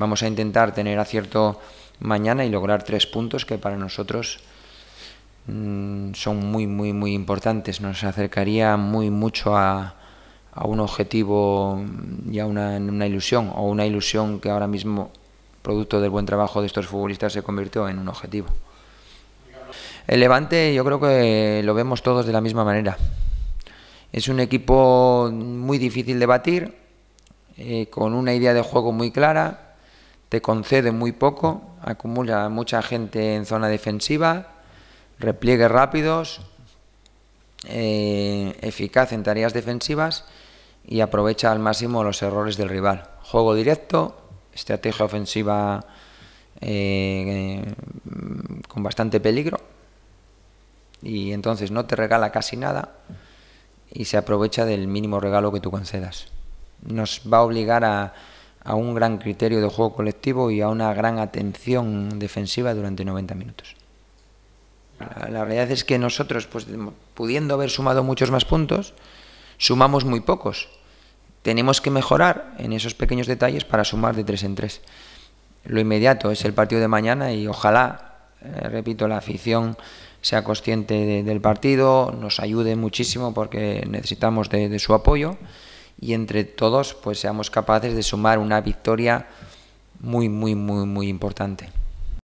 vamos a intentar tener acierto mañana y lograr tres puntos que para nosotros mm, son muy, muy, muy importantes. Nos acercaría muy mucho a, un objetivo y a una, ilusión, o una ilusión que ahora mismo, producto del buen trabajo de estos futbolistas, se convirtió en un objetivo. El Levante yo creo que lo vemos todos de la misma manera. Es un equipo muy difícil de batir, eh, con una idea de juego muy clara, te concede muy poco, acumula mucha gente en zona defensiva, repliegues rápidos, eh, eficaz en tareas defensivas y aprovecha al máximo los errores del rival. Juego directo, estrategia ofensiva eh, con bastante peligro y entonces no te regala casi nada y se aprovecha del mínimo regalo que tú concedas. Nos va a obligar a a un gran criterio de juego colectivo y a una gran atención defensiva durante 90 minutos. La, realidad es que nosotros, pues, pudiendo haber sumado muchos más puntos, sumamos muy pocos. Tenemos que mejorar en esos pequeños detalles para sumar de tres en tres. Lo inmediato es el partido de mañana y ojalá, eh, repito, la afición sea consciente del partido, nos ayude muchísimo porque necesitamos de su apoyo y entre todos pues seamos capaces de sumar una victoria muy, muy, muy, muy importante.